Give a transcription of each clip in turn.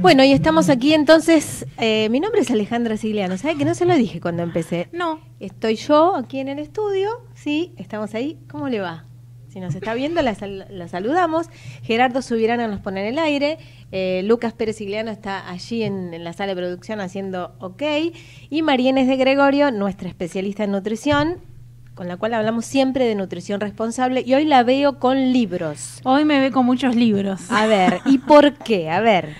Bueno, y estamos aquí entonces. Eh, mi nombre es Alejandra Sigliano. ¿Sabes que no se lo dije cuando empecé? No. Estoy yo aquí en el estudio, ¿sí? Estamos ahí. ¿Cómo le va? Si nos está viendo, la, saludamos. Gerardo a nos pone en el aire. Eh, Lucas Pérez Sigliano está allí en, la sala de producción haciendo OK. Y Marínez de Gregorio, nuestra especialista en nutrición, con la cual hablamos siempre de nutrición responsable y hoy la veo con libros. Hoy me ve con muchos libros. A ver, ¿y por qué? A ver.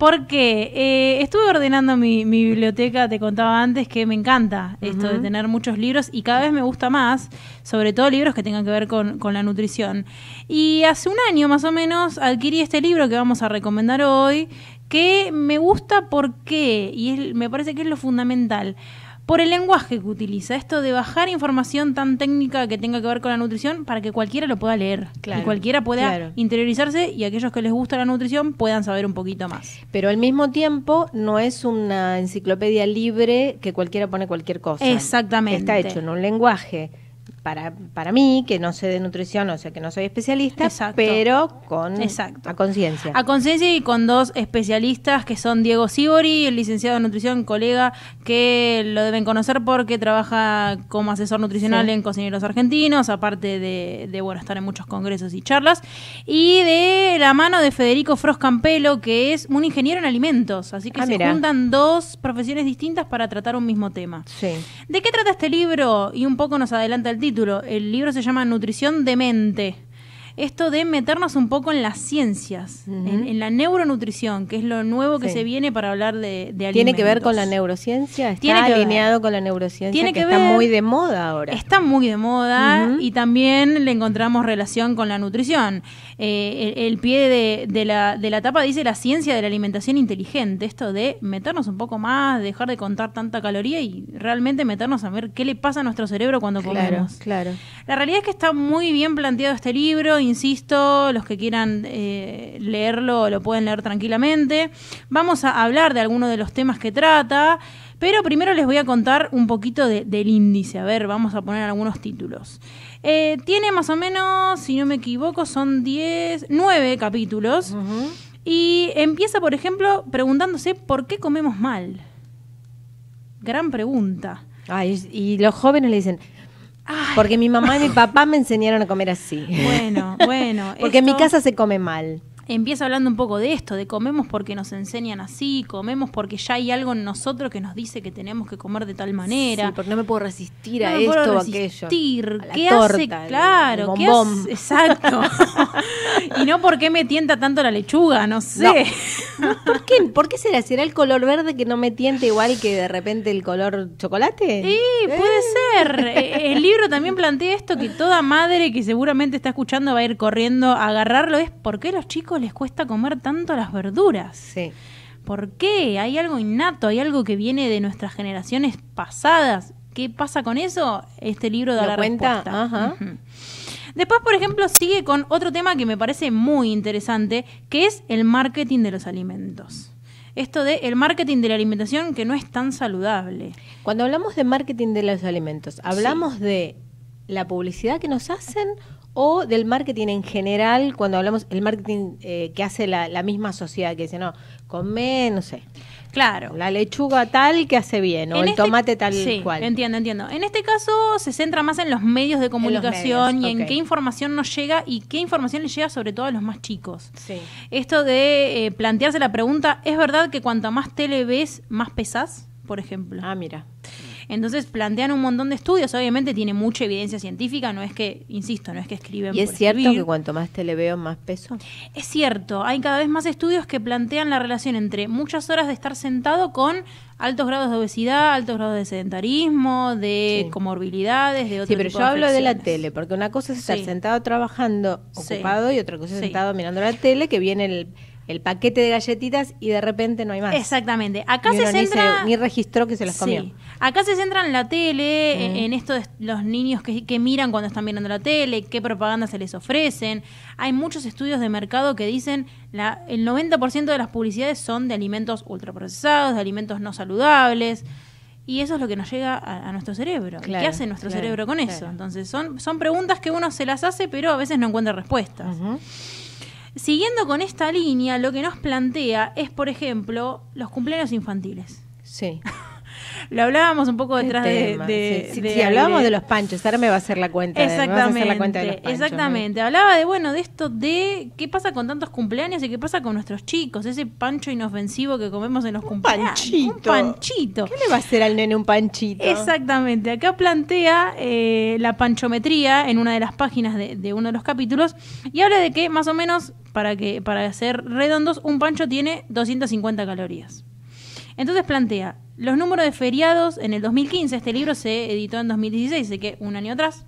Porque eh, estuve ordenando mi, biblioteca, te contaba antes que me encanta esto de tener muchos libros y cada vez me gusta más, sobre todo libros que tengan que ver con, la nutrición. Y hace un año más o menos adquirí este libro que vamos a recomendar hoy, que me gusta porque, y me parece que es lo fundamental, por el lenguaje que utiliza, esto de bajar información tan técnica que tenga que ver con la nutrición para que cualquiera lo pueda leer, y cualquiera pueda interiorizarse y aquellos que les gusta la nutrición puedan saber un poquito más. Pero al mismo tiempo no es una enciclopedia libre que cualquiera pone cualquier cosa. Exactamente. Está hecho en un lenguaje para, para mí, que no sé de nutrición, o sea que no soy especialista, pero con a conciencia. A conciencia y con dos especialistas que son Diego Sibori, el licenciado en nutrición, colega, que lo deben conocer porque trabaja como asesor nutricional en Cocineros Argentinos, aparte de, bueno estar en muchos congresos y charlas, y de la mano de Federico Froscampelo, que es un ingeniero en alimentos, así que ah, se juntan dos profesiones distintas para tratar un mismo tema. ¿De qué trata este libro? Y un poco nos adelanta el título el libro se llama Nutrición de Mente esto de meternos un poco en las ciencias, en, la neuronutrición, que es lo nuevo que se viene para hablar de, alimentos. ¿Tiene que ver con la neurociencia? ¿Está alineado con la neurociencia está muy de moda ahora? Está muy de moda y también le encontramos relación con la nutrición. Eh, el, pie de, la, de tapa dice la ciencia de la alimentación inteligente, esto de meternos un poco más, dejar de contar tanta caloría y realmente meternos a ver qué le pasa a nuestro cerebro cuando comemos. Claro, La realidad es que está muy bien planteado este libro, insisto, los que quieran eh, leerlo lo pueden leer tranquilamente. Vamos a hablar de algunos de los temas que trata, pero primero les voy a contar un poquito del índice. A ver, vamos a poner algunos títulos. Eh, tiene más o menos, si no me equivoco, son nueve capítulos. Y empieza, por ejemplo, preguntándose por qué comemos mal. Gran pregunta. y los jóvenes le dicen, porque mi mamá y mi papá me enseñaron a comer así. Bueno, bueno. Porque en mi casa se come mal. Empieza hablando un poco de esto, de comemos porque nos enseñan así, comemos porque ya hay algo en nosotros que nos dice que tenemos que comer de tal manera. Sí, porque no me puedo resistir a esto o aquello. A la ¿Qué torta, hace? claro, ¿qué hace? Exacto. y no porque me tienta tanto la lechuga, no sé. ¿Por, qué? ¿Por qué será? ¿Será el color verde que no me tienta igual que de repente el color chocolate? Sí, puede eh. ser. Eh, el también planteé esto que toda madre que seguramente está escuchando va a ir corriendo a agarrarlo, es por qué a los chicos les cuesta comer tanto las verduras. Sí. ¿Por qué? Hay algo innato, hay algo que viene de nuestras generaciones pasadas. ¿Qué pasa con eso? Este libro da la cuenta? respuesta. Después, por ejemplo, sigue con otro tema que me parece muy interesante, que es el marketing de los alimentos esto de el marketing de la alimentación que no es tan saludable. Cuando hablamos de marketing de los alimentos, ¿hablamos de la publicidad que nos hacen o del marketing en general, cuando hablamos el marketing eh, que hace la, misma sociedad, que dice, no, come, no sé. Claro. La lechuga tal que hace bien, o el este tomate tal sí, cual. Entiendo, entiendo. En este caso se centra más en los medios de comunicación y en qué información nos llega y qué información le llega sobre todo a los más chicos. Sí. Esto de eh, plantearse la pregunta, ¿es verdad que cuanto más tele ves, más pesas? Por ejemplo. Ah, mira. Entonces plantean un montón de estudios, obviamente tiene mucha evidencia científica, no es que, insisto, no es que escriben. ¿Y es cierto que cuanto más tele veo, más peso? Es cierto, hay cada vez más estudios que plantean la relación entre muchas horas de estar sentado con altos grados de obesidad, altos grados de sedentarismo, de comorbilidades, de otros. Sí, pero yo hablo de la tele, porque una cosa es estar sentado trabajando, ocupado, y otra cosa es sentado mirando la tele, que viene el el paquete de galletitas y de repente no hay más. Exactamente. Acá se centra. Ni, registró que se las comió. Acá se centra en la tele, e- mm. en, esto de los niños que, miran cuando están mirando la tele, qué propaganda se les ofrecen. Hay muchos estudios de mercado que dicen la, el 90% de las publicidades son de alimentos ultraprocesados, de alimentos no saludables. Y eso es lo que nos llega a, nuestro cerebro. ¿Qué hace nuestro cerebro con eso? Entonces son, son preguntas que uno se las hace, pero a veces no encuentra respuestas. Siguiendo con esta línea, lo que nos plantea es, por ejemplo, los cumpleaños infantiles. Sí. lo hablábamos un poco detrás de, de, sí, hablábamos de los panchos, ahora me va a hacer la cuenta. Exactamente. exactamente. Hablaba de, bueno, de esto de qué pasa con tantos cumpleaños y qué pasa con nuestros chicos, ese pancho inofensivo que comemos en los cumpleaños. Panchito. Un panchito. ¿Qué le va a hacer al nene un panchito? Exactamente. Acá plantea eh, la panchometría en una de las páginas de uno de los capítulos y habla de que más o menos para, que, para hacer redondos, un pancho tiene 250 calorías. Entonces plantea los números de feriados en el 2015, este libro se editó en 2016, sé que un año atrás,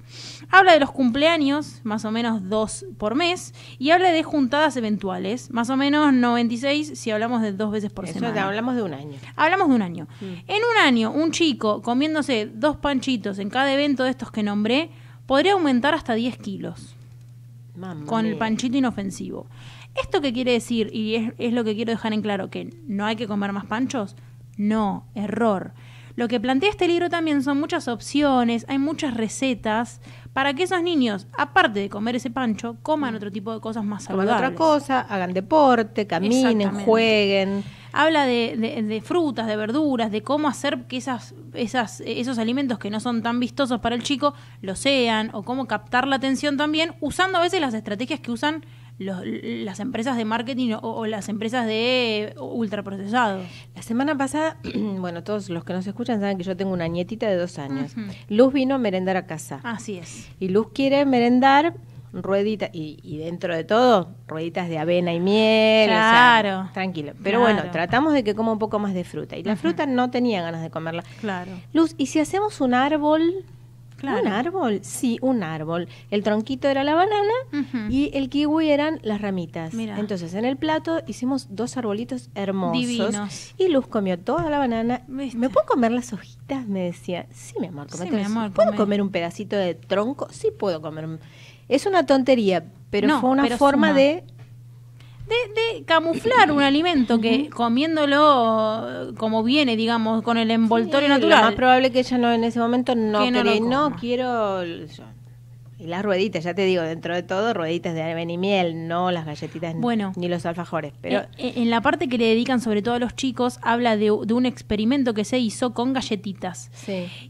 habla de los cumpleaños, más o menos dos por mes, y habla de juntadas eventuales, más o menos 96 si hablamos de dos veces por semana. Hablamos de un año. Hablamos de un año. En un año, un chico comiéndose dos panchitos en cada evento de estos que nombré, podría aumentar hasta 10 kilos con el panchito inofensivo. ¿Esto qué quiere decir? Y es, es lo que quiero dejar en claro, que no hay que comer más panchos. No, error. Lo que plantea este libro también son muchas opciones, hay muchas recetas para que esos niños, aparte de comer ese pancho, coman mm. otro tipo de cosas más saludables. Coman otra cosa, hagan deporte, caminen, jueguen habla de, frutas, de verduras, de cómo hacer que esas, esas, esos alimentos que no son tan vistosos para el chico lo sean, o cómo captar la atención también, usando a veces las estrategias que usan las empresas de marketing o, las empresas de ultraprocesado. La semana pasada, bueno, todos los que nos escuchan saben que yo tengo una nietita de dos años. Luz vino a merendar a casa. Así es. Y Luz quiere merendar rueditas, y, dentro de todo, rueditas de avena y miel. Claro. tranquilo. Pero bueno, tratamos de que coma un poco más de fruta. Y la fruta no tenía ganas de comerla. Claro. Luz, ¿y si hacemos un árbol? Claro. ¿Un árbol? Sí, un árbol. El tronquito era la banana y el kiwi eran las ramitas. Entonces, en el plato hicimos dos arbolitos hermosos. Divinos. Y Luz comió toda la banana. ¿Me puedo comer las hojitas? Me decía. Sí, mi amor, ¿Puedo comer. comer un pedacito de tronco? Sí, puedo comer. Es una tontería, pero fue una forma de de, camuflar un alimento que comiéndolo como viene, digamos, con el envoltorio natural. Lo más probable que ella no en ese momento no, no, quiero. Y las rueditas, ya te digo, dentro de todo, rueditas de avena y miel, no las galletitas ni los alfajores. Pero eh, eh, en, la parte que le dedican sobre todo a los chicos, habla de, un experimento que se hizo con galletitas.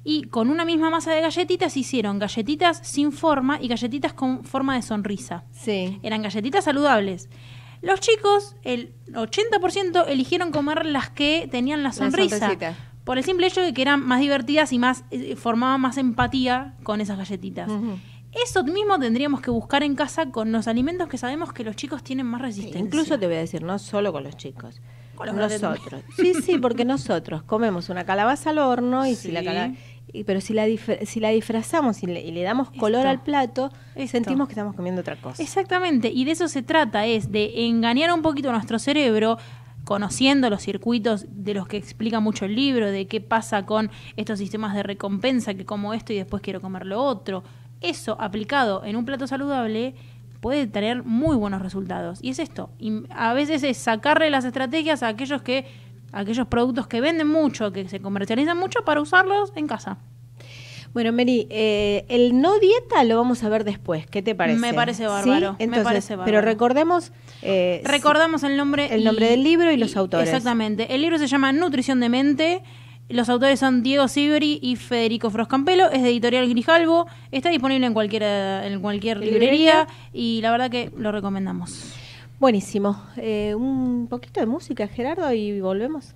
Y con una misma masa de galletitas hicieron galletitas sin forma y galletitas con forma de sonrisa. Sí. Eran galletitas saludables. Los chicos, el 80% eligieron comer las que tenían la sonrisa. por el simple hecho de que eran más divertidas y más eh, formaban más empatía con esas galletitas. Eso mismo tendríamos que buscar en casa con los alimentos que sabemos que los chicos tienen más resistencia. incluso te voy a decir, no solo con los chicos. Con nosotros. Sí, sí, porque nosotros comemos una calabaza al horno y si la pero si la, si la disfrazamos y le, damos color al plato, sentimos que estamos comiendo otra cosa. Exactamente, y de eso se trata, es de engañar un poquito a nuestro cerebro conociendo los circuitos de los que explica mucho el libro, de qué pasa con estos sistemas de recompensa, que como esto y después quiero comer lo otro, eso aplicado en un plato saludable puede tener muy buenos resultados. Y es esto. a veces es sacarle las estrategias a aquellos que aquellos productos que venden mucho, que se comercializan mucho, para usarlos en casa. Bueno, Meri, eh, el no dieta lo vamos a ver después. ¿Qué te parece? Me parece bárbaro. me parece bárbaro. Pero recordemos. Eh, Recordamos el nombre. El nombre del libro y, los autores. Exactamente. El libro se llama Nutrición de Mente. Los autores son Diego Siberi y Federico Froscampelo. Es de Editorial Grijalvo. Está disponible en, cualquier en cualquier librería, y la verdad que lo recomendamos. Buenísimo. Eh, un poquito de música, Gerardo, y volvemos.